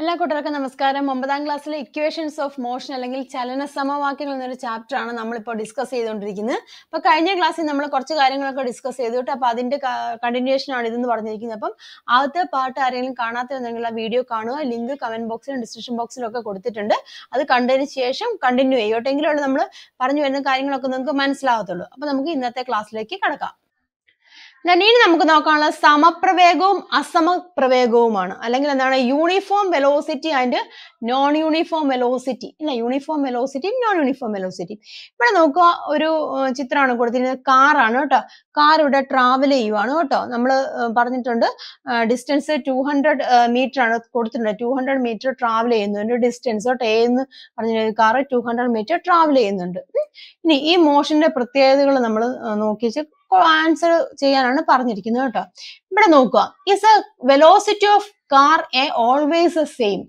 എല്ലാ കൂട്ടർക്കും നമസ്കാരം ഒമ്പതാം ക്ലാസ്സിലെ ഇക്വേഷൻസ് ഓഫ് മോഷൻ അല്ലെങ്കിൽ ചലന സമവാക്യങ്ങൾ എന്നൊരു ചാപ്റ്റർ ആണ് നമ്മളിപ്പോൾ ഡിസ്കസ് ചെയ്തുകൊണ്ടിരിക്കുന്നത് അപ്പോൾ കഴിഞ്ഞ ക്ലാസ്സിൽ നമ്മൾ കുറച്ച് കാര്യങ്ങളൊക്കെ ഡിസ്കസ് ചെയ്തിട്ട് കേട്ടോ അപ്പോൾ അതിൻ്റെ കണ്ടിന്യൂഷൻ ആണ് ഇതെന്ന് പറഞ്ഞിരിക്കുന്നത് അപ്പം ആദ്യത്തെ പാട്ട് ആരെങ്കിലും കാണാത്തതെന്നുണ്ടെങ്കിൽ ആ വീഡിയോ കാണുക ലിങ്ക് കമന്റ് ബോക്സിലും ഡിസ്ക്രിപ്ഷൻ ബോക്സിലും ഒക്കെ കൊടുത്തിട്ടുണ്ട് അത് കണ്ടതിന് ശേഷം കണ്ടിന്യൂ ചെയ്യും നമ്മൾ പറഞ്ഞു വരുന്ന കാര്യങ്ങളൊക്കെ നിങ്ങൾക്ക് മനസ്സിലാകത്തുള്ളൂ അപ്പോൾ നമുക്ക് ഇന്നത്തെ ക്ലാസ്സിലേക്ക് കടക്കാം ഇനി നമുക്ക് നോക്കാനുള്ള സമപ്രവേഗവും അസമപ്രവേഗവുമാണ് അല്ലെങ്കിൽ എന്താണ് uniform velocity and non uniform velocity അല്ല uniform velocity non uniform velocity ഇവിടെ നോക്കുക ഒരു ചിത്രമാണ് കൊടുത്തിരിക്കുന്നത് കാറാണ് കേട്ടോ കാർ ഇവിടെ ട്രാവൽ ചെയ്യുവാണ് കേട്ടോ നമ്മൾ പറഞ്ഞിട്ടുണ്ട് ഡിസ്റ്റൻസ് ടു ഹൺഡ്രഡ് മീറ്റർ ആണ് കൊടുത്തിട്ടുണ്ട് ടു ഹൺഡ്രഡ് മീറ്റർ ട്രാവൽ ചെയ്യുന്നുണ്ട് ഡിസ്റ്റൻസ് കേട്ടോ എന്ന് പറഞ്ഞിരുന്ന car two hundred metre travel ചെയ്യുന്നുണ്ട് ഇനി ഈ മോഷന്റെ പ്രത്യേകതകൾ നമ്മൾ നോക്കിച്ച് ആൻസർ ചെയ്യാനാണ് പറഞ്ഞിരിക്കുന്നത് കേട്ടോ ഇവിടെ നോക്കുക is a velocity of car A always same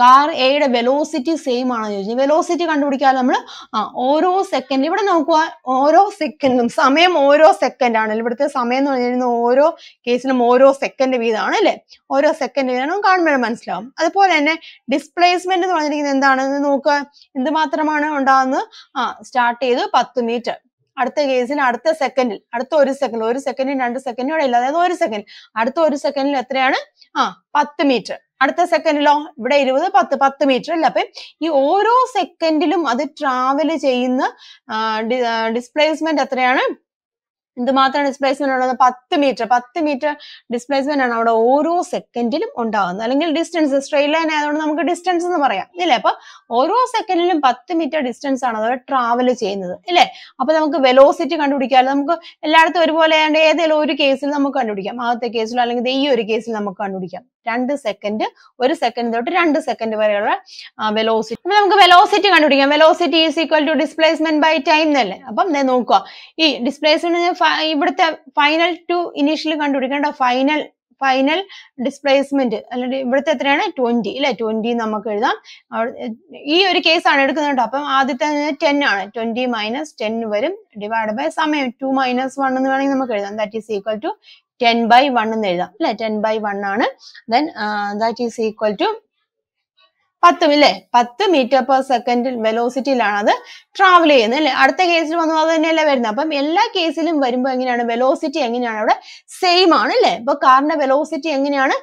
car എയുടെ വെലോസിറ്റി സെയിം ആണോ ചോദിച്ചു വെലോസിറ്റി കണ്ടുപിടിക്കാൻ നമ്മൾ ആ ഓരോ സെക്കൻഡ് ഇവിടെ നോക്കുക ഓരോ സെക്കൻഡും സമയം ഓരോ സെക്കൻഡ് ആണ് ഇവിടുത്തെ സമയം എന്ന് പറഞ്ഞിരുന്ന ഓരോ കേസിലും ഓരോ സെക്കൻഡ് വീതമാണ് അല്ലേ ഓരോ സെക്കൻഡ് വീതമാണ് കാണുമ്പോൾ മനസ്സിലാവും അതുപോലെ തന്നെ ഡിസ്പ്ലേസ്മെന്റ് എന്ന് പറഞ്ഞിരിക്കുന്നത് എന്താണ് നോക്കുക എന്ത് മാത്രമാണ് ഉണ്ടാകുന്നത് ആ സ്റ്റാർട്ട് ചെയ്ത് പത്ത് മീറ്റർ അടുത്ത കേസിന് അടുത്ത സെക്കൻഡിൽ അടുത്ത ഒരു സെക്കൻഡ് ഒരു സെക്കൻഡിന് രണ്ട് സെക്കൻഡിനോടെ ഇല്ല അതായത് ഒരു സെക്കൻഡ് അടുത്ത ഒരു സെക്കൻഡിൽ എത്രയാണ് ആ പത്ത് മീറ്റർ അടുത്ത സെക്കൻഡിലോ ഇവിടെ ഇരുപത് പത്ത് പത്ത് മീറ്റർ അല്ല അപ്പം ഈ ഓരോ സെക്കൻഡിലും അത് ട്രാവൽ ചെയ്യുന്ന ഡിസ്പ്ലേസ്മെന്റ് എത്രയാണ് എന്തുമാത്രം ഡിസ്പ്ലേസ്മെന്റ് ഉള്ളത് പത്ത് മീറ്റർ പത്ത് മീറ്റർ ഡിസ്പ്ലേസ്മെന്റ് ആണ് അവിടെ ഓരോ സെക്കൻഡിലും ഉണ്ടാകുന്നത് അല്ലെങ്കിൽ ഡിസ്റ്റൻസ് സ്ട്രെയിറ്റ് ലൈൻ ആയതുകൊണ്ട് നമുക്ക് ഡിസ്റ്റൻസ് എന്ന് പറയാം ഇല്ലേ അപ്പൊ ഓരോ സെക്കൻഡിലും പത്ത് മീറ്റർ ഡിസ്റ്റൻസ് ആണ് അതായത് ട്രാവൽ ചെയ്യുന്നത് ഇല്ലേ അപ്പൊ നമുക്ക് വെലോസിറ്റി കണ്ടുപിടിക്കാം നമുക്ക് എല്ലായിടത്തും ഒരുപോലെ ഏതെങ്കിലും ഒരു കേസിൽ നമുക്ക് കണ്ടുപിടിക്കാം ആദ്യത്തെ കേസിലോ അല്ലെങ്കിൽ ഈ ഒരു കേസിൽ നമുക്ക് കണ്ടുപിടിക്കാം രണ്ട് സെക്കൻഡ് ഒരു സെക്കൻഡ് തൊട്ട് രണ്ട് സെക്കൻഡ് വരെയുള്ള വെലോസിറ്റി അപ്പൊ നമുക്ക് വെലോസിറ്റി കണ്ടുപിടിക്കാം velocity is equal to displacement by time എന്നല്ലേ അപ്പം നോക്കുക ഈ ഡിസ്പ്ലേസ്മെന്റ് ഇവിടുത്തെ ഫൈനൽ ടു ഇനീഷ്യൽ കണ്ടുപിടിക്കേണ്ട ഫൈനൽ ഫൈനൽ ഡിസ്പ്ലേസ്മെന്റ് അല്ലെങ്കിൽ ഇവിടുത്തെ എത്രയാണ് ട്വന്റി അല്ലെ ട്വന്റി നമുക്ക് എഴുതാം ഈ ഒരു കേസാണ് എടുക്കുന്നത് കേട്ടോ അപ്പം ആദ്യത്തെ ടെൻ ആണ് ട്വന്റി മൈനസ് ടെൻ വരും ഡിവൈഡ് ബൈ സമയം ടു മൈനസ് വൺ എന്ന് വേണമെങ്കിൽ നമുക്ക് എഴുതാം that is equal to ten by one എന്ന് എഴുതാം അല്ലെ ടെൻ ബൈ വൺ ആണ് then that is equal to പത്തും ഇല്ലേ പത്ത് മീറ്റർ പെർ സെക്കൻഡിൽ വെലോസിറ്റിയിലാണ് അത് ട്രാവൽ ചെയ്യുന്നത് അല്ലെ അടുത്ത കേസിൽ വന്നു അത് തന്നെയല്ലേ വരുന്നത് അപ്പം എല്ലാ കേസിലും വരുമ്പോൾ എങ്ങനെയാണ് വെലോസിറ്റി എങ്ങനെയാണ് അവിടെ സെയിം ആണ് അല്ലേ ഇപ്പൊ കാറിന്റെ വെലോസിറ്റി എങ്ങനെയാണ്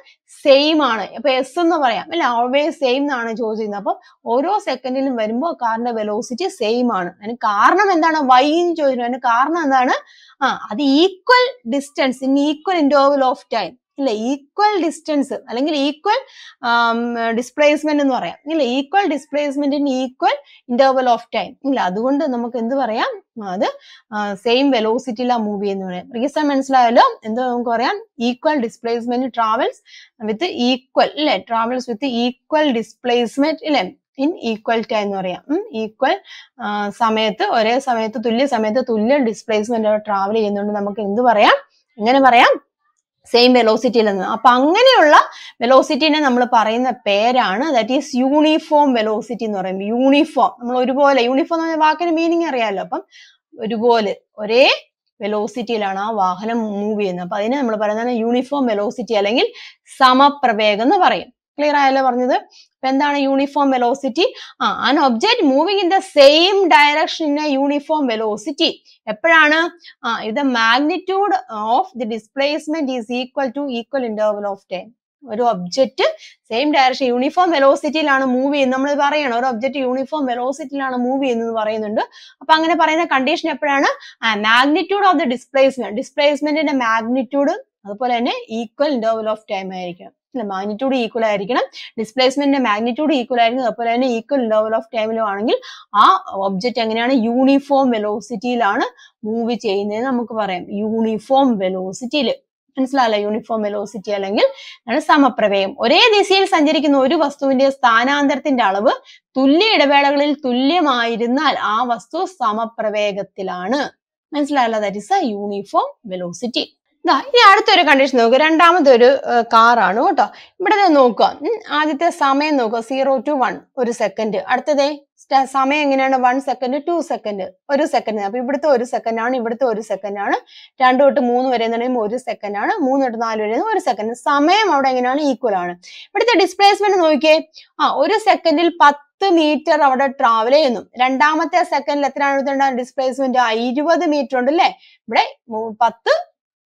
സെയിം ആണ് ഇപ്പൊ എസ് എന്ന് പറയാം അല്ലെ ഓൾവേസ് സെയിം എന്നാണ് ചോദിച്ചിരുന്നത് അപ്പം ഓരോ സെക്കൻഡിലും വരുമ്പോൾ കാറിന്റെ വെലോസിറ്റി സെയിം ആണ് അതിന് കാരണം എന്താണ് വൈ എന്ന് ചോദിച്ചിരുന്നു അതിന് കാരണം എന്താണ് ആ അത് equal distance in equal interval of time ഇല്ല ഈക്വൽ ഡിസ്റ്റൻസ് അല്ലെങ്കിൽ ഈക്വൽ ഡിസ്പ്ലേസ്മെന്റ് എന്ന് പറയാം ഇല്ല ഈക്വൽ ഡിസ്പ്ലേസ്മെന്റിന് ഈക്വൽ ഇന്റർവൽ ഓഫ് ടൈം ഇല്ല അതുകൊണ്ട് നമുക്ക് എന്ത് പറയാം അത് സെയിം വെലോസിറ്റിയിലാണ് മൂവ് ചെയ്യുന്ന പറയാം റീസൺ മനസ്സിലായാലോ എന്തോ നമുക്ക് പറയാം equal displacement travels with equal അല്ലെ ട്രാവൽസ് വിത്ത് ഈക്വൽ ഡിസ്പ്ലേസ്മെന്റ് ഇല്ലേ ഇൻ ഈക്വൽ ടൈം എന്ന് പറയാം ഈക്വൽ സമയത്ത് ഒരേ സമയത്ത് തുല്യ സമയത്ത് തുല്യ ഡിസ്പ്ലേസ്മെന്റ് ട്രാവൽ ചെയ്യുന്നതുകൊണ്ട് നമുക്ക് എന്ത് പറയാം എങ്ങനെ പറയാം സെയിം വെലോസിറ്റിയിൽ നിന്ന് അപ്പൊ അങ്ങനെയുള്ള വെലോസിറ്റിനെ നമ്മൾ പറയുന്ന പേരാണ് ദാറ്റ് ഈസ് യൂണിഫോം വെലോസിറ്റി എന്ന് പറയുമ്പോൾ യൂണിഫോം നമ്മൾ ഒരുപോലെ യൂണിഫോം എന്ന് എന്ന വാക്കിന് മീനിങ് അറിയാമല്ലോ അപ്പം ഒരുപോലെ ഒരേ വെലോസിറ്റിയിലാണ് ആ വാഹനം മൂവ് ചെയ്യുന്നത് അപ്പൊ അതിനെ നമ്മൾ പറയുന്നത് യൂണിഫോം വെലോസിറ്റി അല്ലെങ്കിൽ സമപ്രവേഗം എന്ന് പറയും ക്ലിയർ ആയല്ലോ പറഞ്ഞത് അപ്പൊ എന്താണ് യൂണിഫോം വെലോസിറ്റി ആ an object moving in the same direction in a uniform velocity എപ്പോഴാണ് ആ ഇത് magnitude of the displacement is equal to equal interval of time ഒരു ഒബ്ജക്റ്റ് സെയിം ഡയറക്ഷൻ യൂണിഫോം വെലോസിറ്റിയിലാണ് മൂവ് ചെയ്യുന്നത് നമ്മൾ പറയണം ഒരു ഒബ്ജക്റ്റ് യൂണിഫോം വെലോസിറ്റിയിലാണ് മൂവ് ചെയ്യുന്നത് പറയുന്നുണ്ട് അപ്പൊ അങ്ങനെ പറയുന്ന കണ്ടീഷൻ എപ്പോഴാണ് മാഗ്നിറ്റ്യൂഡ് ഓഫ് ദ ഡിസ്പ്ലേസ്മെന്റ് ഡിസ്പ്ലേസ്മെന്റിന്റെ മാഗ്നിറ്റ്യൂഡ് അതുപോലെ തന്നെ ഈക്വൽ ഇന്റർവൽ ഓഫ് ടൈം ആയിരിക്കും മാഗ്നിറ്റ്യൂഡ് ഈക്വൽ ആയിരിക്കണം ഡിസ്പ്ലേസ്മെന്റിന്റെ മാഗ്നിറ്റ്യൂഡ് ഈക്വൽ ആയിരിക്കണം അതുപോലെ തന്നെ ഈക്വൽ ലെവൽ ഓഫ് ടൈമിലും ആണെങ്കിൽ ആ ഒബ്ജക്റ്റ് എങ്ങനെയാണ് യൂണിഫോം വെലോസിറ്റിയിലാണ് മൂവ് ചെയ്യുന്നത് നമുക്ക് പറയാം യൂണിഫോം വെലോസിറ്റിയിൽ മനസ്സിലായല്ലോ യൂണിഫോം വെലോസിറ്റി അല്ലെങ്കിൽ സമപ്രവേയം ഒരേ ദിശയിൽ സഞ്ചരിക്കുന്ന ഒരു വസ്തുവിന്റെ സ്ഥാനാന്തരത്തിന്റെ അളവ് തുല്യ ഇടവേളകളിൽ തുല്യമായിരുന്നാൽ ആ വസ്തു സമപ്രവേഗത്തിലാണ് മനസ്സിലായല്ലോ that is a uniform velocity ഇതാ ഇനി അടുത്തൊരു കണ്ടീഷൻ നോക്കുക രണ്ടാമതൊരു കാറാണ് കേട്ടോ ഇവിടെ നോക്കുക ആദ്യത്തെ സമയം നോക്കുക സീറോ ടു വൺ ഒരു സെക്കൻഡ് അടുത്തതേ സമയം എങ്ങനെയാണ് വൺ സെക്കൻഡ് ടു സെക്കൻഡ് ഒരു സെക്കൻഡ് അപ്പൊ ഇവിടുത്തെ ഒരു സെക്കൻഡ് ആണ് ഇവിടുത്തെ ഒരു സെക്കൻഡ് ആണ് രണ്ടു തൊട്ട് മൂന്ന് വരെ എന്ന് പറയുമ്പോൾ ഒരു സെക്കൻഡ് ആണ് മൂന്ന് തൊട്ട് നാല് വരെ ഒരു സെക്കൻഡ് സമയം അവിടെ എങ്ങനെയാണ് ഈക്വൽ ആണ് ഇവിടുത്തെ ഡിസ്പ്ലേസ്മെന്റ് നോക്കിയേ ആ ഒരു സെക്കൻഡിൽ പത്ത് പത്ത് മീറ്റർ അവിടെ ട്രാവൽ ചെയ്യുന്നു രണ്ടാമത്തെ സെക്കൻഡിൽ എത്രയാണ് ഡിസ്പ്ലേസ്മെന്റ് ഇരുപത് മീറ്റർ ഉണ്ട് അല്ലേ ഇവിടെ പത്ത്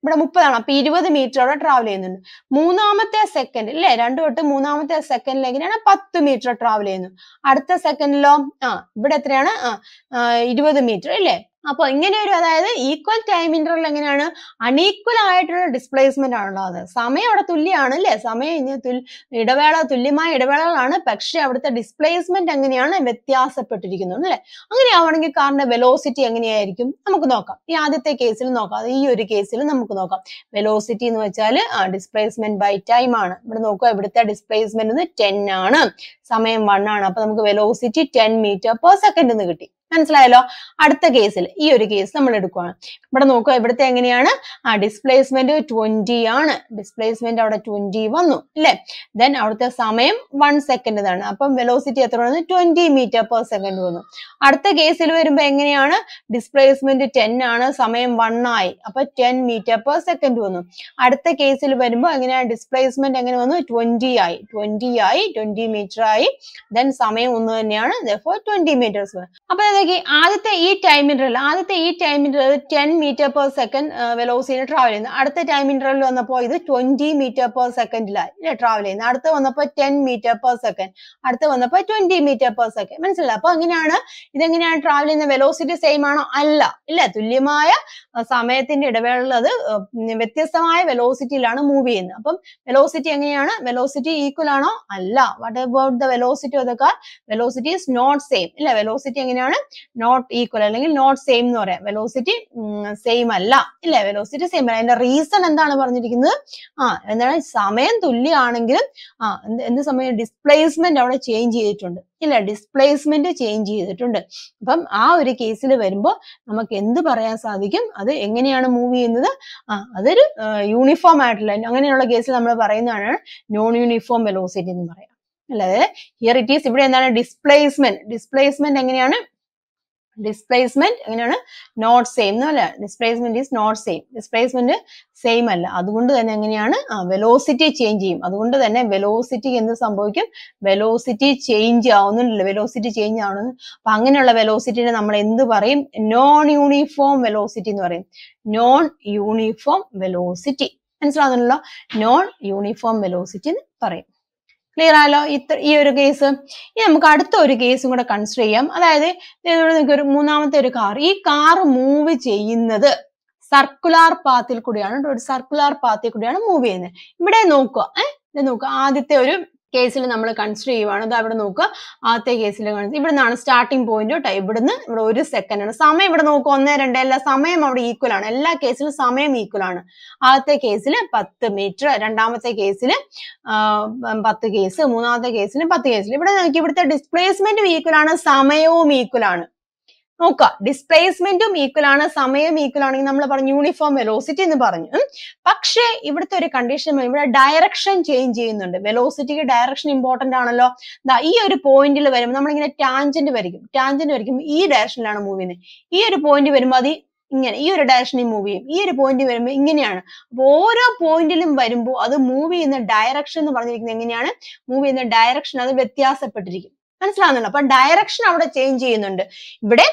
ഇവിടെ മുപ്പതാണ് അപ്പൊ ഇരുപത് മീറ്ററോടെ ട്രാവൽ ചെയ്യുന്നുണ്ട് മൂന്നാമത്തെ സെക്കൻഡ് അല്ലെ രണ്ടു തൊട്ട് മൂന്നാമത്തെ സെക്കൻഡിൽ എങ്ങനെയാണ് പത്ത് മീറ്റർ ട്രാവൽ ചെയ്യുന്നു അടുത്ത സെക്കൻഡിലോ ആ ഇവിടെ എത്രയാണ് ഇരുപത് മീറ്റർ അല്ലെ അപ്പോൾ ഇങ്ങനെ ഒരു അതായത് ഈക്വൽ ടൈം ഇന്റർവൽ എങ്ങനെയാണ് അൺഈക്വൽ ആയിട്ടുള്ള ഡിസ്പ്ലേസ്മെന്റ് ആണ് അത് സമയം അവിടെ തുല്യമാണ് അല്ലേ സമയം ഇനി ഇടവേള തുല്യമായ ഇടവേളകളാണ് പക്ഷെ അവിടുത്തെ ഡിസ്പ്ലേസ്മെന്റ് എങ്ങനെയാണ് വ്യത്യാസപ്പെട്ടിരിക്കുന്നത് അല്ലേ അങ്ങനെ ആവണമെങ്കിൽ കാറിന്റെ വെലോസിറ്റി എങ്ങനെയായിരിക്കും നമുക്ക് നോക്കാം ഈ ആദ്യത്തെ കേസിൽ നോക്കാം ഈ ഒരു കേസിൽ നമുക്ക് നോക്കാം വെലോസിറ്റി എന്ന് വെച്ചാൽ ഡിസ്പ്ലേസ്മെന്റ് ബൈ ടൈം ആണ് ഇവിടെ നോക്കുക ഇവിടുത്തെ ഡിസ്പ്ലേസ്മെന്റ് ടെൻ ആണ് സമയം വൺ ആണ് അപ്പൊ നമുക്ക് velocity ten metre per second എന്ന് കിട്ടി മനസ്സിലായല്ലോ അടുത്ത കേസിൽ ഈ ഒരു കേസ് നമ്മൾ എടുക്കുകയാണ് ഇവിടെ നോക്കുക ഇവിടുത്തെ എങ്ങനെയാണ് ആ ഡിസ്പ്ലേസ്മെന്റ് ട്വന്റി ആണ് ഡിസ്പ്ലേസ്മെന്റ് അവിടെ ട്വന്റി വന്നു അല്ലെ ദെൻ അവിടുത്തെ സമയം വൺ സെക്കൻഡ് ഇതാണ് അപ്പം വെലോസിറ്റി എത്ര വന്നു ട്വന്റി മീറ്റർ പെർ സെക്കൻഡ് വന്നു അടുത്ത കേസിൽ വരുമ്പോൾ എങ്ങനെയാണ് ഡിസ്പ്ലേസ്മെന്റ് ടെൻ ആണ് സമയം വൺ ആയി അപ്പൊ ടെൻ മീറ്റർ പെർ സെക്കൻഡ് വന്നു അടുത്ത കേസിൽ വരുമ്പോൾ എങ്ങനെയാണ് ഡിസ്പ്ലേസ്മെന്റ് എങ്ങനെ വന്നു ട്വന്റി ആയി ട്വന്റി ആയി ട്വന്റി മീറ്റർ ആയി ദെൻ സമയം ഒന്ന് തന്നെയാണ് ട്വന്റി മീറ്റേഴ്സ് അപ്പൊ അപ്പോഴത്തേക്ക് ആദ്യത്തെ ഈ ടൈം ഇന്റർവൽ ആദ്യത്തെ ഈ time interval ten metre per second വെലോസിറ്റിയിൽ ട്രാവൽ ചെയ്യുന്നു അടുത്ത ടൈം ഇന്റർവൽ വന്നപ്പോൾ ഇത് ട്വന്റി മീറ്റർ പെർ സെക്കൻഡിലാണ് ട്രാവൽ ചെയ്യുന്നത് അടുത്ത വന്നപ്പോൾ ടെൻ മീറ്റർ പെർ സെക്കൻഡ് അടുത്ത വന്നപ്പോൾ ട്വന്റി മീറ്റർ പെർ സെക്കൻഡ് മനസ്സിലായി അപ്പൊ അങ്ങനെയാണ് ഇതെങ്ങനെയാണ് ട്രാവൽ ചെയ്യുന്നത് വെലോസിറ്റി സെയിം ആണോ അല്ല ഇല്ല തുല്യമായ സമയത്തിന്റെ ഇടവേള അത് വ്യത്യസ്തമായ വെലോസിറ്റിയിലാണ് മൂവ് ചെയ്യുന്നത് അപ്പം വെലോസിറ്റി എങ്ങനെയാണ് വെലോസിറ്റി ഈക്വൽ ആണോ അല്ല what about the velocity of the car velocity is not same ഇല്ല വെലോസിറ്റി എങ്ങനെയാണ് നോട്ട് ഈക്വൽ അല്ലെങ്കിൽ നോട്ട് സെയിം എന്ന് പറയാം വെലോസിറ്റി സെയിം അല്ല ഇല്ലേ വെലോസിറ്റി സെയിം അല്ല അതിന്റെ റീസൺ എന്താണ് പറഞ്ഞിരിക്കുന്നത് ആ എന്താണ് സമയം തുല്യമാണെങ്കിലും ആ എന്ത് സമയം ഡിസ്പ്ലേസ്മെന്റ് അവിടെ ചേഞ്ച് ചെയ്തിട്ടുണ്ട് ഇല്ല ഡിസ്പ്ലേസ്മെന്റ് ചേഞ്ച് ചെയ്തിട്ടുണ്ട് അപ്പം ആ ഒരു കേസിൽ വരുമ്പോൾ നമുക്ക് എന്ത് പറയാൻ സാധിക്കും അത് എങ്ങനെയാണ് മൂവ് ചെയ്യുന്നത് ആ അതൊരു യൂണിഫോം ആയിട്ടുള്ള അങ്ങനെയുള്ള കേസിൽ നമ്മൾ പറയുന്നതാണ് നോൺ യൂണിഫോം വെലോസിറ്റി എന്ന് പറയാം അല്ലാതെ ഹിയർ ഇറ്റ് ഈസ് ഇവിടെ എന്താണ് ഡിസ്പ്ലേസ്മെന്റ് ഡിസ്പ്ലേസ്മെന്റ് എങ്ങനെയാണ് ഡിസ്പ്ലേസ്മെന്റ് എങ്ങനെയാണ് നോട്ട് സെയിം എന്നല്ല displacement is not same displacement same അല്ല അതുകൊണ്ട് തന്നെ എങ്ങനെയാണ് വെലോസിറ്റി ചേഞ്ച് ചെയ്യും അതുകൊണ്ട് തന്നെ വെലോസിറ്റി എന്ത് സംഭവിക്കും വെലോസിറ്റി ചേഞ്ച് ആവുന്നില്ല വെലോസിറ്റി ചേഞ്ച് ആവുന്നു അപ്പൊ അങ്ങനെയുള്ള വെലോസിറ്റിനെ നമ്മൾ എന്ത് പറയും നോൺ യൂണിഫോം വെലോസിറ്റി എന്ന് പറയും നോൺ യൂണിഫോം വെലോസിറ്റി മനസ്സിലാകുന്നുണ്ടല്ലോ നോൺ യൂണിഫോം വെലോസിറ്റി എന്ന് പറയും ക്ലിയർ ആയാലോ ഇത്ര ഈ ഒരു കേസ് ഇനി നമുക്ക് അടുത്ത ഒരു കേസും കൂടെ കൺസിഡർ ചെയ്യാം അതായത് നിങ്ങൾക്ക് ഒരു മൂന്നാമത്തെ ഒരു കാർ ഈ കാർ മൂവ് ചെയ്യുന്നത് സർക്കുലാർ പാത്തിൽ കൂടിയാണ് ഒരു സർക്കുലാർ പാത്തിൽ കൂടിയാണ് മൂവ് ചെയ്യുന്നത് ഇവിടെ നോക്കുക ഏഹ് നോക്കുക ആദ്യത്തെ ഒരു കേസിൽ നമ്മൾ കൺസിഡർ ചെയ്യുവാണ് അതാ ഇവിടെ നോക്കുക ആദ്യത്തെ കേസിൽ കാണുന്നത് ഇവിടെ നിന്നാണ് സ്റ്റാർട്ടിംഗ് പോയിന്റ് കേട്ടോ ഇവിടുന്ന് ഇവിടെ ഒരു സെക്കൻഡ് ആണ് സമയം ഇവിടെ നോക്കുക ഒന്ന് രണ്ട് എല്ലാ സമയം അവിടെ ഈക്വൽ ആണ് എല്ലാ കേസിലും സമയം ഈക്വൽ ആണ് ആദ്യത്തെ കേസിൽ പത്ത് മീറ്റർ രണ്ടാമത്തെ കേസിൽ പത്ത് കേസ് മൂന്നാമത്തെ കേസിൽ പത്ത് കേസിൽ ഇവിടെ നോക്കി ഇവിടുത്തെ ഡിസ്പ്ലേസ്മെന്റും ഈക്വൽ ആണ് സമയവും ഈക്വൽ ആണ് നോക്കുക ഡിസ്പ്ലേസ്മെന്റും ഈക്വൽ ആണ് സമയം ഈക്വൽ ആണെങ്കിൽ നമ്മൾ പറഞ്ഞു യൂണിഫോം വെലോസിറ്റി എന്ന് പറഞ്ഞു പക്ഷേ ഇവിടുത്തെ ഒരു കണ്ടീഷൻ ഇവിടെ ഡയറക്ഷൻ ചേഞ്ച് ചെയ്യുന്നുണ്ട് വെലോസിറ്റിക്ക് ഡയറക്ഷൻ ഇമ്പോർട്ടന്റ് ആണല്ലോ ഈ ഒരു പോയിന്റിൽ വരുമ്പോൾ നമ്മളിങ്ങനെ ടാഞ്ചന്റ് വരയ്ക്കും ടാഞ്ചന്റ് വരയ്ക്കും ഈ ഡയറക്ഷനിലാണ് മൂവ് ചെയ്യുന്നത് ഈ ഒരു പോയിന്റ് വരുമ്പോൾ അത് ഇങ്ങനെ ഈ ഒരു ഡയറക്ഷനിൽ മൂവ് ചെയ്യും ഈ ഒരു പോയിന്റ് വരുമ്പോൾ ഇങ്ങനെയാണ് അപ്പോൾ ഓരോ പോയിന്റിലും വരുമ്പോൾ അത് മൂവ് ചെയ്യുന്ന ഡയറക്ഷൻ എന്ന് പറഞ്ഞിരിക്കുന്നത് എങ്ങനെയാണ് മൂവ് ചെയ്യുന്ന ഡയറക്ഷൻ അത് വ്യത്യാസപ്പെട്ടിരിക്കും മനസ്സിലാവുന്നുണ്ടോ അപ്പൊ ഡയറക്ഷൻ അവിടെ ചേഞ്ച് ചെയ്യുന്നുണ്ട് ഇവിടെ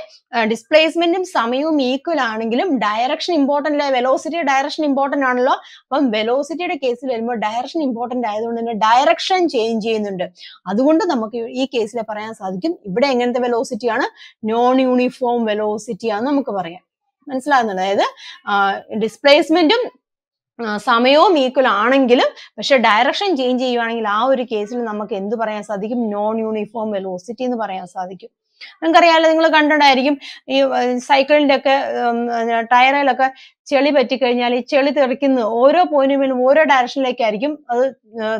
ഡിസ്പ്ലേസ്മെന്റും സമയവും ഈക്വൽ ആണെങ്കിലും ഡയറക്ഷൻ ഇമ്പോർട്ടന്റ് അല്ലേ വെലോസിറ്റി ഡയറക്ഷൻ ഇമ്പോർട്ടന്റ് ആണല്ലോ അപ്പം വെലോസിറ്റിയുടെ കേസിൽ വരുമ്പോൾ ഡയറക്ഷൻ ഇമ്പോർട്ടന്റ് ആയതുകൊണ്ട് തന്നെ ഡയറക്ഷൻ ചേഞ്ച് ചെയ്യുന്നുണ്ട് അതുകൊണ്ട് നമുക്ക് ഈ കേസിൽ പറയാൻ സാധിക്കും ഇവിടെ എങ്ങനത്തെ വെലോസിറ്റിയാണ് നോൺ യൂണിഫോം വെലോസിറ്റി ആണെന്ന് നമുക്ക് പറയാം മനസ്സിലാകുന്നുണ്ട് അതായത് ഡിസ്പ്ലേസ്മെന്റും സമയവും ഈക്വൽ ആണെങ്കിലും പക്ഷെ ഡയറക്ഷൻ ചേഞ്ച് ചെയ്യുവാണെങ്കിൽ ആ ഒരു കേസിൽ നമുക്ക് എന്ത് പറയാൻ സാധിക്കും നോൺ യൂണിഫോം വെലോസിറ്റി എന്ന് പറയാൻ സാധിക്കും നിങ്ങൾക്കറിയാലോ നിങ്ങൾ കണ്ടിട്ടുണ്ടായിരിക്കും ഈ സൈക്കിളിന്റെ ഒക്കെ ടയറിലൊക്കെ ചെളി പറ്റിക്കഴിഞ്ഞാൽ ഈ ചെളി തെറിക്കുന്നത് ഓരോ പോയിന്റും ഓരോ ഡയറക്ഷനിലേക്കായിരിക്കും അത്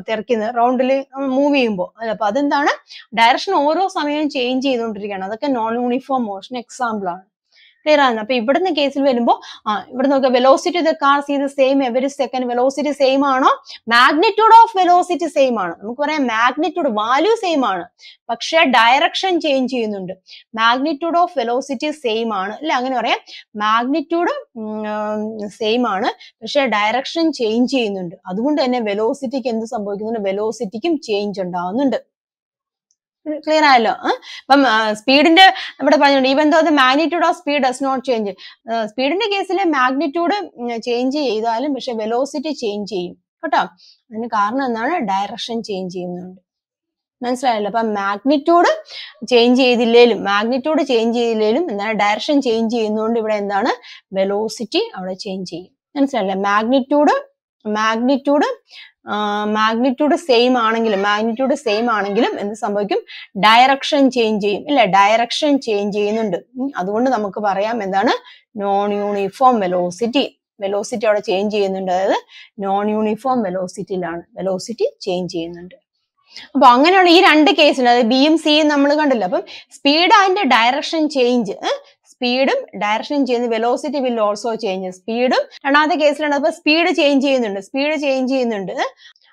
തെറിക്കുന്നത് റൗണ്ടിൽ മൂവ് ചെയ്യുമ്പോൾ അപ്പൊ അതെന്താണ് ഡയറക്ഷൻ ഓരോ സമയവും ചേഞ്ച് ചെയ്തുകൊണ്ടിരിക്കുകയാണ് അതൊക്കെ നോൺ യൂണിഫോം മോഷൻ എക്സാമ്പിൾ ആണ് ക്ലിയർ ആണ് അപ്പൊ ഇവിടുന്ന് കേസിൽ വരുമ്പോൾ ആ ഇവിടെ നോക്കുക velocity the car C is same every second velocity same ആണോ മാഗ്നിറ്റ്യൂഡ് ഓഫ് വെലോസിറ്റി സെയിം ആണ് നമുക്ക് പറയാം മാഗ്നിറ്റ്യൂഡ് വാല്യൂ സെയിം ആണ് പക്ഷെ ഡയറക്ഷൻ ചേഞ്ച് ചെയ്യുന്നുണ്ട് മാഗ്നിറ്റ്യൂഡ് ഓഫ് വെലോസിറ്റി സെയിം ആണ് അല്ലെ അങ്ങനെ പറയാം മാഗ്നിറ്റ്യൂഡ് സെയിം ആണ് പക്ഷെ ഡയറക്ഷൻ ചേഞ്ച് ചെയ്യുന്നുണ്ട് അതുകൊണ്ട് തന്നെ വെലോസിറ്റിക്ക് എന്ത് സംഭവിക്കുന്നുണ്ട് വെലോസിറ്റിക്കും ചേഞ്ച് ഉണ്ടാവുന്നുണ്ട് ക്ലിയർ ആയല്ലോ അപ്പം സ്പീഡിന്റെ നമ്മുടെ പറഞ്ഞിട്ടുണ്ട് even though the magnitude of speed does not change സ്പീഡിന്റെ കേസിൽ മാഗ്നിറ്റ്യൂഡ് ചേഞ്ച് ചെയ്താലും പക്ഷെ വെലോസിറ്റി ചേഞ്ച് ചെയ്യും കേട്ടോ അതിന് കാരണം എന്താണ് ഡയറക്ഷൻ ചേഞ്ച് ചെയ്യുന്നുണ്ട് മനസ്സിലായല്ലോ അപ്പൊ മാഗ്നിറ്റ്യൂഡ് ചേഞ്ച് ചെയ്തില്ലേലും മാഗ്നിറ്റ്യൂഡ് ചേഞ്ച് ചെയ്തില്ലേലും എന്താണ് ഡയറക്ഷൻ ചേഞ്ച് ചെയ്യുന്നതുകൊണ്ട് ഇവിടെ എന്താണ് വെലോസിറ്റി അവിടെ ചേഞ്ച് ചെയ്യും മനസ്സിലായില്ലേ മാഗ്നിറ്റ്യൂഡ് മാഗ്നിറ്റ്യൂഡ് മാഗ്നിറ്റ്യൂഡ് സെയിം ആണെങ്കിലും മാഗ്നിറ്റ്യൂഡ് സെയിം ആണെങ്കിലും എന്ത് സംഭവിക്കും ഡയറക്ഷൻ ചേഞ്ച് ചെയ്യും ഇല്ല ഡയറക്ഷൻ ചേഞ്ച് ചെയ്യുന്നുണ്ട് അതുകൊണ്ട് നമുക്ക് പറയാം എന്താണ് നോൺ യൂണിഫോം വെലോസിറ്റി വെലോസിറ്റി അവിടെ ചേഞ്ച് ചെയ്യുന്നുണ്ട് അതായത് നോൺ യൂണിഫോം വെലോസിറ്റിയിലാണ് വെലോസിറ്റി ചേഞ്ച് ചെയ്യുന്നുണ്ട് അപ്പൊ അങ്ങനെയുള്ള ഈ രണ്ട് കേസിന് അതായത് ബിയും സിയും നമ്മൾ കണ്ടില്ല അപ്പം സ്പീഡ് ആൻഡ് ഡയറക്ഷൻ ചേഞ്ച് സ്പീഡും ഡയറക്ഷനും ചെയ്യുന്ന വെലോസിറ്റി വിൽ ഓൾസോ ചേഞ്ച് സ്പീഡും രണ്ടാമത്തെ കേസിലാണ് അപ്പോൾ സ്പീഡ് ചേഞ്ച് ചെയ്യുന്നുണ്ട് സ്പീഡ് ചേഞ്ച് ചെയ്യുന്നുണ്ട്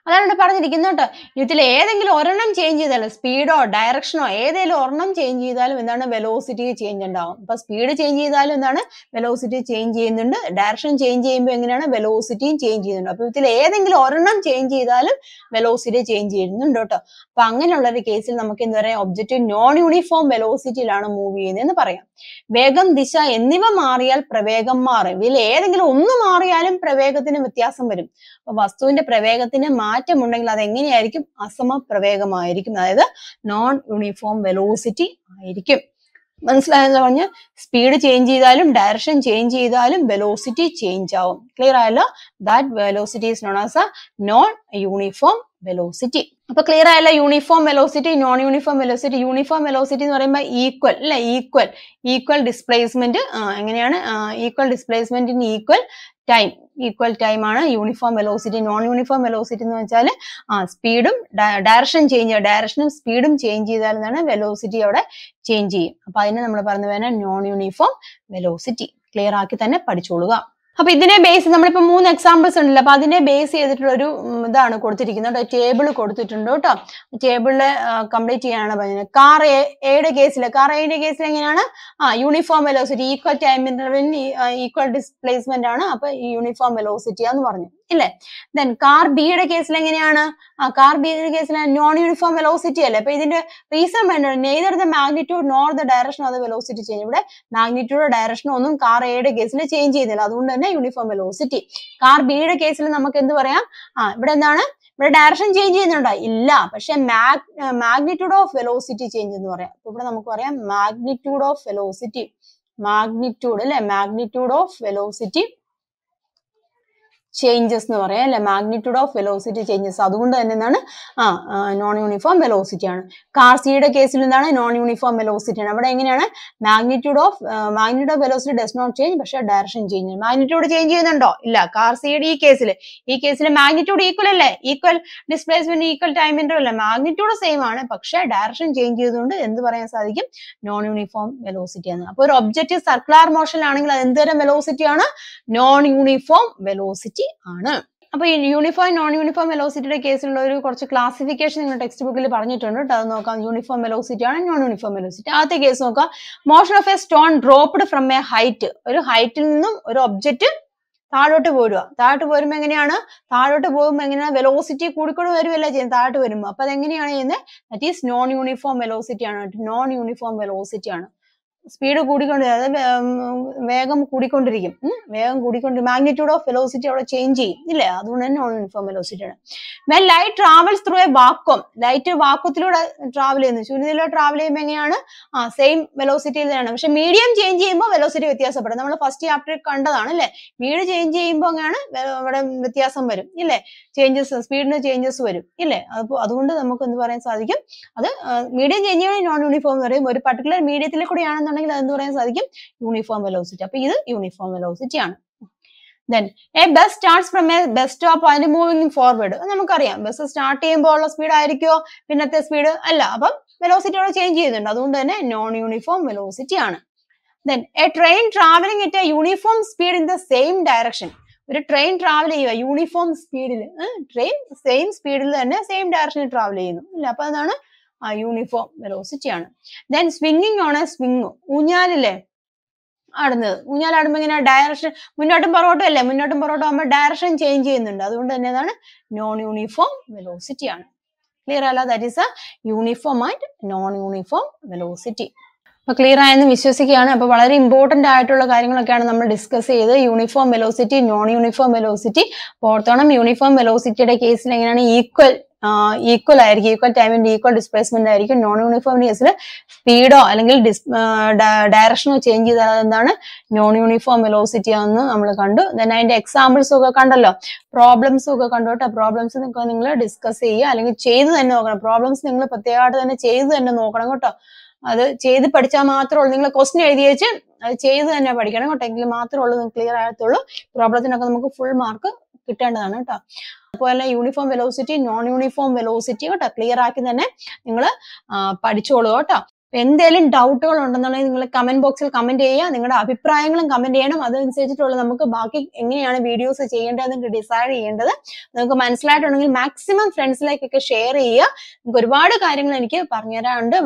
അതാണ് ഇവിടെ പറഞ്ഞിരിക്കുന്നത് കേട്ടോ ഇതിൽ ഏതെങ്കിലും ഒരെണ്ണം ചേഞ്ച് ചെയ്താലും സ്പീഡോ ഡയറക്ഷനോ ഏതെങ്കിലും ഒരെണ്ണം ചേഞ്ച് ചെയ്താലും എന്താണ് വെലോസിറ്റി ചേഞ്ച് ഉണ്ടാവും അപ്പൊ സ്പീഡ് ചേഞ്ച് ചെയ്താലും എന്താണ് വെലോസിറ്റി ചേഞ്ച് ചെയ്യുന്നുണ്ട് ഡയറക്ഷൻ ചേഞ്ച് ചെയ്യുമ്പോൾ എങ്ങനെയാണ് വെലോസിറ്റിയും ചേഞ്ച് ചെയ്യുന്നുണ്ട് അപ്പൊ ഇതിൽ ഏതെങ്കിലും ഒരെണ്ണം ചേഞ്ച് ചെയ്താലും വെലോസിറ്റി ചേഞ്ച് ചെയ്യുന്നുണ്ട് കേട്ടോ അപ്പൊ അങ്ങനെയുള്ള ഒരു കേസിൽ നമുക്ക് എന്താ പറയാ ഒബ്ജക്റ്റ് നോൺ യൂണിഫോം വെലോസിറ്റിയിലാണ് മൂവ് ചെയ്യുന്നതെന്ന് പറയാം വേഗം ദിശ എന്നിവ മാറിയാൽ പ്രവേഗം മാറും ഇതിൽ ഏതെങ്കിലും ഒന്ന് മാറിയാലും പ്രവേഗത്തിന് വ്യത്യാസം വരും അപ്പൊ വസ്തുവിന്റെ പ്രവേഗത്തിന് മാറ്റം ഉണ്ടെങ്കിൽ അത് എങ്ങനെയായിരിക്കും പ്രവേഗമായിരിക്കും അതായത് നോൺ യൂണിഫോം വെലോസിറ്റി ആയിരിക്കും മനസ്സിലായെന്ന് പറഞ്ഞ സ്പീഡ് ചേഞ്ച് ചെയ്താലും ഡയറക്ഷൻ ചേഞ്ച് ചെയ്താലും വെലോസിറ്റി ചേഞ്ച് ആവും ക്ലിയർ ആയല്ലോ that velocity is non as a non uniform velocity അപ്പൊ ക്ലിയർ ആയല്ലോ uniform velocity non uniform velocity uniform velocity എന്ന് പറയുമ്പോൾ ഈക്വൽ അല്ലെ ഈക്വൽ ഈക്വൽ ഡിസ്പ്ലേസ്മെന്റ് എങ്ങനെയാണ് ഈക്വൽ ഡിസ്പ്ലേസ്മെന്റിന് ഈക്വൽ ടൈം ഈക്വൽ ടൈം ആണ് uniform velocity non uniform velocity എന്ന് വെച്ചാൽ ആ സ്പീഡും ഡയറക്ഷൻ ചേഞ്ച് ഡയറക്ഷനും സ്പീഡും ചേഞ്ച് ചെയ്താൽ എന്താണ് വെലോസിറ്റി അവിടെ ചേഞ്ച് ചെയ്യും അപ്പൊ അതിനെ നമ്മൾ പറഞ്ഞു വേണം നോൺ യൂണിഫോം വെലോസിറ്റി ക്ലിയർ ആക്കി തന്നെ പഠിച്ചോളുക അപ്പൊ ഇതിനെ ബേസ് നമ്മളിപ്പോ മൂന്ന് എക്സാമ്പിൾസ് ഉണ്ടല്ലോ അപ്പൊ അതിനെ ബേസ് ചെയ്തിട്ടുള്ള ഒരു ഇതാണ് കൊടുത്തിരിക്കുന്നത് ടേബിൾ കൊടുത്തിട്ടുണ്ട് കേട്ടോ ടേബിളില് കംപ്ലീറ്റ് ചെയ്യാനാണ് പറയുന്നത് കാർ എയുടെ കേസിൽ കാർ എയുടെ കേസിൽ എങ്ങനെയാണ് ആ uniform velocity equal time interval equal displacement ആണ് അപ്പൊ യൂണിഫോം വെലോസിറ്റി എന്ന് പറഞ്ഞു ഇല്ലേ ദെൻ കാർ ബിയുടെ കേസിൽ എങ്ങനെയാണ് ആ കാർ ബിയുടെ കേസിൽ നോൺ യൂണിഫോം വെലോസിറ്റി അല്ലേ അപ്പൊ ഇതിന്റെ റീസൺ വേണ്ടത് neither the magnitude nor the direction of the velocity change ഇവിടെ മാഗ്നിറ്റ്യൂഡ് ഡയറക്ഷൻ ഒന്നും കാർ എയുടെ കേസിൽ ചേഞ്ച് ചെയ്യുന്നില്ല അതുകൊണ്ട് തന്നെ യൂണിഫോം വെലോസിറ്റി കാർ ബിയുടെ കേസിൽ നമുക്ക് എന്ത് പറയാം ആ ഇവിടെ എന്താണ് ഇവിടെ ഡയറക്ഷൻ ചേഞ്ച് ചെയ്യുന്നുണ്ടോ ഇല്ല പക്ഷെ mag magnitude of velocity change എന്ന് പറയാം അപ്പൊ ഇവിടെ നമുക്ക് പറയാം മാഗ്നിറ്റ്യൂഡ് ഓഫ് വെലോസിറ്റി മാഗ്നിറ്റ്യൂഡ് അല്ലെ മാഗ്നിറ്റ്യൂഡ് ഓഫ് വെലോസിറ്റി ചേഞ്ചസ് എന്ന് പറയാം അല്ലെ മാഗ്നിറ്റ്യൂഡ് ഓഫ് വെലോസിറ്റി ചേഞ്ചസ് അതുകൊണ്ട് തന്നെ എന്താണ് ആ നോൺ യൂണിഫോം വെലോസിറ്റി ആണ് കാർസിയുടെ കേസിൽ എന്താണ് നോൺ യൂണിഫോം വെലോസിറ്റി ആണ് അവിടെ എങ്ങനെയാണ് magnitude of magnitude of velocity does not change പക്ഷേ ഡയറക്ഷൻ ചേഞ്ച് മാഗ്നിറ്റ്യൂഡ് ചേഞ്ച് ചെയ്യുന്നുണ്ടോ ഇല്ല കാർസിയുടെ ഈ കേസിൽ ഈ കേസിൽ മാഗ്നിറ്റ്യൂഡ് ഈക്വൽ അല്ലേ equal displacement equal time inter അല്ലേ മാഗ്നിറ്റ്യൂഡ് സെയിം ആണ് പക്ഷേ ഡയറക്ഷൻ ചേഞ്ച് ചെയ്തുകൊണ്ട് എന്ത് പറയാൻ സാധിക്കും നോൺ യൂണിഫോം വെലോസിറ്റി ആണ് അപ്പോൾ ഒരു ഒബ്ജക്റ്റ് സർക്കുലർ ആണെങ്കിൽ അത് എന്തരം വെലോസിറ്റി ആണ് നോൺ യൂണിഫോം വെലോസിറ്റി വെലോസിറ്റി ആണ് അപ്പൊ ഈ യൂണിഫോം നോൺ യൂണിഫോം വെലോസിറ്റിയുടെ കേസിലുള്ള ഒരു കുറച്ച് ക്ലാസിഫിക്കേഷൻ നിങ്ങൾ ടെക്സ്റ്റ് ബുക്കിൽ പറഞ്ഞിട്ടുണ്ട് കേട്ടോ അത് നോക്കാം യൂണിഫോം വെലോസിറ്റി ആണ് നോൺ യൂണിഫോം വെലോസിറ്റി ആദ്യത്തെ കേസ് നോക്കാം motion of a stone dropped from a height ഒരു ഹൈറ്റിൽ നിന്നും ഒരു ഒബ്ജക്റ്റ് താഴോട്ട് പോരുക താഴോട്ട് പോരുമ്പോ എങ്ങനെയാണ് താഴോട്ട് പോകുമ്പോൾ എങ്ങനെയാണ് വെലോസിറ്റി കൂടിക്കൂടി വരുമല്ല ചെയ്യുന്നത് താഴോട്ട് വരുമ്പോൾ അപ്പൊ അതെങ്ങനെയാണ് ചെയ്യുന്നത് that is non uniform velocity ആണ് നോൺ യൂണിഫോം വെലോസിറ്റി ആണ് സ്പീഡ് കൂടിക്കൊണ്ട് അതായത് വേഗം കൂടിക്കൊണ്ടിരിക്കും വേഗം കൂടിക്കൊണ്ട് മാഗ്നിറ്റ്യൂഡ് ഓഫ് വെലോസിറ്റി അവിടെ ചേഞ്ച് ചെയ്യും ഇല്ലേ അതുകൊണ്ട് തന്നെ ഓൺ യൂണിഫോം വെലോസിറ്റി ആണ് when light travels through a vacuum light വാക്വത്തിലൂടെ ട്രാവൽ ചെയ്യുന്നു ശൂന്യതയിലൂടെ ട്രാവൽ ചെയ്യുമ്പോൾ എങ്ങനെയാണ് ആ സെയിം വെലോസിറ്റിയിൽ തന്നെയാണ് പക്ഷെ മീഡിയം ചേഞ്ച് ചെയ്യുമ്പോൾ വെലോസിറ്റി വ്യത്യാസപ്പെടും നമ്മൾ ഫസ്റ്റ് ചാപ്റ്റർ കണ്ടതാണ് അല്ലേ മീഡിയം ചേഞ്ച് ചെയ്യുമ്പോൾ അങ്ങനെയാണ് അവിടെ വ്യത്യാസം വരും ഇല്ലേ ചേഞ്ചസ് സ്പീഡിന് ചേഞ്ചസ് വരും ഇല്ലേ അപ്പോൾ അതുകൊണ്ട് നമുക്ക് എന്ത് പറയാൻ സാധിക്കും അത് മീഡിയം ചേഞ്ച് ചെയ്യണമെങ്കിൽ നോൺ യൂണിഫോം എന്ന് പറയും ഒരു പർട്ടിക്കുലർ മീഡിയത്തിൽ കൂടെയാണ് എന്നുണ്ടെങ്കിൽ അത് പറയാൻ സാധിക്കും യൂണിഫോം വെലോസിറ്റി അപ്പൊ ഇത് യൂണിഫോം വെലോസിറ്റി ആണ് then a bus starts from a bus stop അതിന് മൂവിങ് ഫോർവേഡ് നമുക്കറിയാം ബസ് സ്റ്റാർട്ട് ചെയ്യുമ്പോൾ ഉള്ള സ്പീഡ് ആയിരിക്കുമോ പിന്നത്തെ സ്പീഡ് അല്ല അപ്പം വെലോസിറ്റി അവിടെ ചേഞ്ച് ചെയ്യുന്നുണ്ട് അതുകൊണ്ട് തന്നെ നോൺ യൂണിഫോം വെലോസിറ്റി ആണ് then a train travelling it a uniform speed in the same direction ഒരു ട്രെയിൻ ട്രാവൽ ചെയ്യുക യൂണിഫോം സ്പീഡിൽ ട്രെയിൻ സെയിം സ്പീഡിൽ തന്നെ സെയിം ഡയറക്ഷനിൽ ട്രാവൽ ചെയ്യുന്നു അല്ല അപ്പൊ അതാണ് യൂണിഫോം വെലോസിറ്റി ആണ് ദെൻ സ്വിംഗിങ് ആണ് സ്വിംഗ് ഊഞ്ഞാലല്ലേ ആടുന്നത് ഊഞ്ഞാലാടുമ്പോൾ ഇങ്ങനെ ഡയറക്ഷൻ മുന്നോട്ടും പുറകോട്ടും അല്ലേ മുന്നോട്ടും പുറകോട്ടും ആകുമ്പോൾ ഡയറക്ഷൻ ചേഞ്ച് ചെയ്യുന്നുണ്ട് അതുകൊണ്ട് തന്നെ അതാണ് നോൺ യൂണിഫോം വെലോസിറ്റി ആണ് ക്ലിയർ അല്ല that is a uniform and non uniform velocity അപ്പോൾ ക്ലിയർ ആയെന്ന് വിശ്വസിക്കുകയാണ് അപ്പോൾ വളരെ ഇമ്പോർട്ടൻ്റ് ആയിട്ടുള്ള കാര്യങ്ങളൊക്കെയാണ് നമ്മൾ ഡിസ്കസ് ചെയ്ത് uniform velocity non uniform velocity പോർത്തോണം യൂണിഫോം വെലോസിറ്റിയുടെ കേസിൽ എങ്ങനെയാണ് ഈക്വൽ ഈക്വൽ ആയിരിക്കും ഈക്വൽ ടൈമിന്റെ ഈക്വൽ ഡിസ്പ്ലേസ്മെന്റ് ആയിരിക്കും നോൺ യൂണിഫോം കേസിൽ സ്പീഡോ അല്ലെങ്കിൽ ഡയറക്ഷനോ ചേഞ്ച് ചെയ്താൽ എന്താണ് നോൺ യൂണിഫോം വെലോസിറ്റി ആണെന്ന് നമ്മൾ കണ്ടു ദെൻ അതിന്റെ എക്സാമ്പിൾസ് ഒക്കെ കണ്ടല്ലോ പ്രോബ്ലംസ് ഒക്കെ കണ്ടോട്ടെ പ്രോബ്ലംസ് നിങ്ങൾ ഡിസ്കസ് ചെയ്യുക അല്ലെങ്കിൽ ചെയ്ത് തന്നെ നോക്കണം പ്രോബ്ലംസ് നിങ്ങൾ പ്രത്യേകമായിട്ട് തന്നെ ചെയ്ത് തന്നെ നോക്കണം കേട്ടോ അത് ചെയ്ത് പഠിച്ചാൽ മാത്രമേ ഉള്ളൂ നിങ്ങൾ ക്വസ്റ്റ്യൻ എഴുതി വെച്ച് അത് ചെയ്ത് തന്നെ പഠിക്കണം കേട്ടോ എങ്കിൽ മാത്രമേ ഉള്ളൂ നിങ്ങൾക്ക് ക്ലിയർ ആകത്തുള്ളൂ പ്രോബ്ലത്തിനൊക്കെ നമുക്ക് ഫുൾ മാർക്ക് കിട്ടേണ്ടതാണ് കേട്ടോ അതുപോലെ uniform velocity non uniform velocity കേട്ടോ ക്ലിയർ ആക്കി തന്നെ നിങ്ങൾ പഠിച്ചോളൂ കേട്ടോ എന്തെങ്കിലും ഡൗട്ടുകൾ ഉണ്ടെന്നുണ്ടെങ്കിൽ നിങ്ങൾ കമന്റ് ബോക്സിൽ കമന്റ് ചെയ്യുക നിങ്ങളുടെ അഭിപ്രായങ്ങളും കമന്റ് ചെയ്യണം അതനുസരിച്ചിട്ടുള്ള നമുക്ക് ബാക്കി എങ്ങനെയാണ് വീഡിയോസ് നിങ്ങൾക്ക് ഡിസൈഡ് ചെയ്യേണ്ടത് നിങ്ങൾക്ക് മനസ്സിലായിട്ടുണ്ടെങ്കിൽ മാക്സിമം ഫ്രണ്ട്സിലേക്കൊക്കെ ഷെയർ ചെയ്യുക നിങ്ങൾക്ക് ഒരുപാട് കാര്യങ്ങൾ എനിക്ക് പറഞ്ഞുതരാറുണ്ട്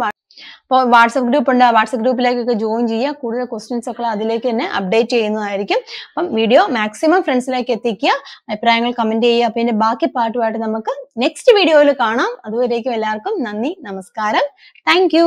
അപ്പോൾ വാട്സപ്പ് ഗ്രൂപ്പ് ഉണ്ട് വാട്സപ്പ് ഗ്രൂപ്പിലേക്കൊക്കെ ജോയിൻ ചെയ്യുക കൂടുതൽ ക്വസ്റ്റ്യൻസ് ഒക്കെ അതിലേക്ക് തന്നെ അപ്ഡേറ്റ് ചെയ്യുന്നതായിരിക്കും അപ്പം വീഡിയോ മാക്സിമം ഫ്രണ്ട്സിലേക്ക് എത്തിക്കുക അഭിപ്രായങ്ങൾ കമൻറ്റ് ചെയ്യുക അപ്പം എൻ്റെ ബാക്കി പാട്ടുമായിട്ട് നമുക്ക് നെക്സ്റ്റ് വീഡിയോയിൽ കാണാം അതുവരേക്കും എല്ലാവർക്കും നന്ദി നമസ്കാരം താങ്ക്